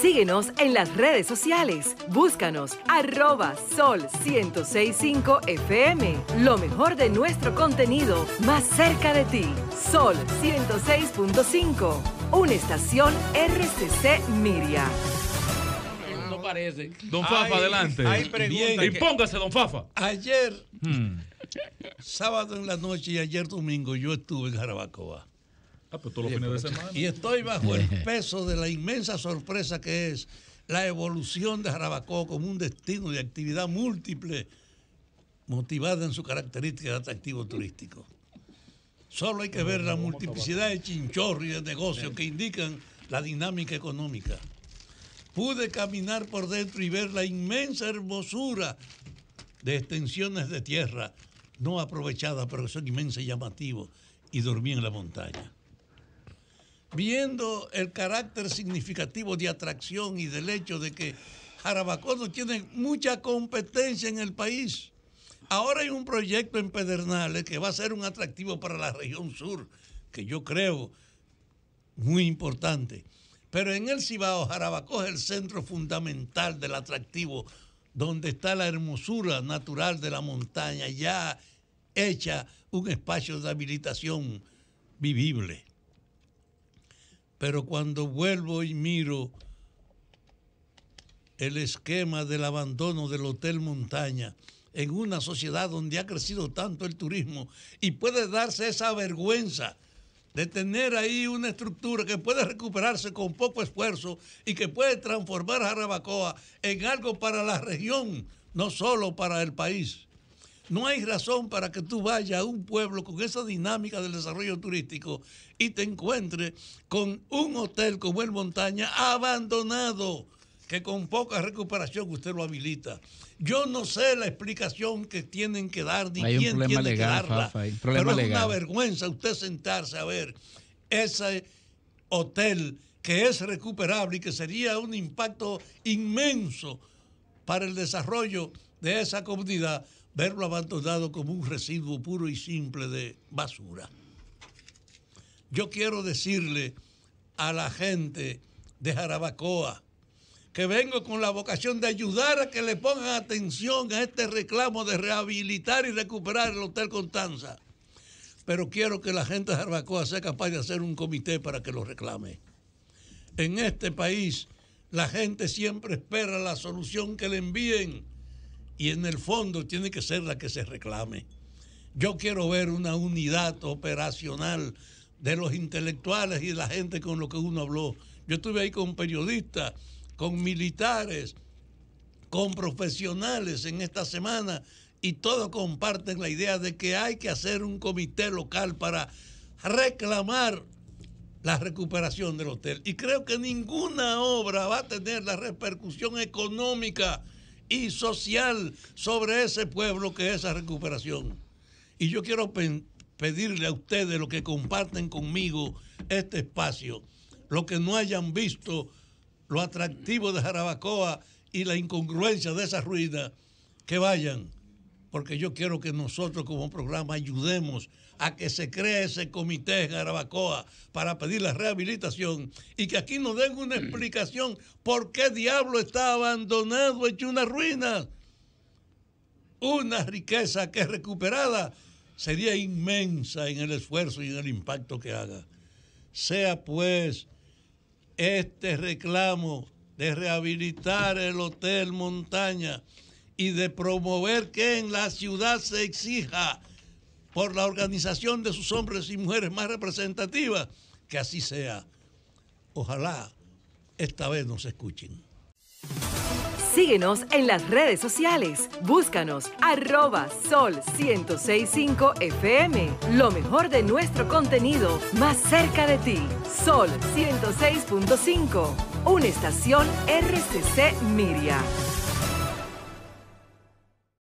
Síguenos en las redes sociales. Búscanos arroba sol 1065 FM. Lo mejor de nuestro contenido más cerca de ti. Sol 106.5. Una estación RCC Miria. No parece. Don Fafa, adelante. Y póngase, don Fafa. Ayer, hmm. sábado en la noche y ayer domingo, yo estuve en Jarabacoa. Ah, pues, pues, y estoy bajo el peso de la inmensa sorpresa que es la evolución de Jarabacoa como un destino de actividad múltiple motivada en su característica de atractivo turístico. Solo hay que ver la multiplicidad de chinchorros y de negocios que indican la dinámica económica. Pude caminar por dentro y ver la inmensa hermosura de extensiones de tierra no aprovechadas, pero que son inmensas y llamativos, y dormí en la montaña viendo el carácter significativo de atracción y del hecho de que no tiene mucha competencia en el país. Ahora hay un proyecto en Pedernales que va a ser un atractivo para la región sur, que yo creo muy importante. Pero en el Cibao, Jarabacoa es el centro fundamental del atractivo, donde está la hermosura natural de la montaña, ya hecha un espacio de habilitación vivible pero cuando vuelvo y miro el esquema del abandono del Hotel Montaña en una sociedad donde ha crecido tanto el turismo y puede darse esa vergüenza de tener ahí una estructura que puede recuperarse con poco esfuerzo y que puede transformar a Rabacoa en algo para la región, no solo para el país. No hay razón para que tú vayas a un pueblo con esa dinámica del desarrollo turístico y te encuentres con un hotel como el Montaña abandonado, que con poca recuperación usted lo habilita. Yo no sé la explicación que tienen que dar ni quién tiene que darla, pero es una vergüenza usted sentarse a ver ese hotel que es recuperable y que sería un impacto inmenso para el desarrollo de esa comunidad verlo abandonado como un residuo puro y simple de basura. Yo quiero decirle a la gente de Jarabacoa que vengo con la vocación de ayudar a que le pongan atención a este reclamo de rehabilitar y recuperar el Hotel Constanza. Pero quiero que la gente de Jarabacoa sea capaz de hacer un comité para que lo reclame. En este país, la gente siempre espera la solución que le envíen y en el fondo tiene que ser la que se reclame. Yo quiero ver una unidad operacional de los intelectuales y de la gente con lo que uno habló. Yo estuve ahí con periodistas, con militares, con profesionales en esta semana y todos comparten la idea de que hay que hacer un comité local para reclamar la recuperación del hotel. Y creo que ninguna obra va a tener la repercusión económica y social sobre ese pueblo que es esa recuperación. Y yo quiero pedirle a ustedes, los que comparten conmigo este espacio, los que no hayan visto lo atractivo de Jarabacoa y la incongruencia de esa ruina, que vayan porque yo quiero que nosotros como programa ayudemos a que se cree ese comité en Garabacoa para pedir la rehabilitación y que aquí nos den una explicación por qué diablo está abandonado, hecho una ruina... Una riqueza que recuperada sería inmensa en el esfuerzo y en el impacto que haga. Sea pues este reclamo de rehabilitar el Hotel Montaña y de promover que en la ciudad se exija por la organización de sus hombres y mujeres más representativas que así sea. Ojalá esta vez nos escuchen. Síguenos en las redes sociales. Búscanos arroba sol 1065 FM. Lo mejor de nuestro contenido más cerca de ti. Sol 106.5. Una estación RCC Miria.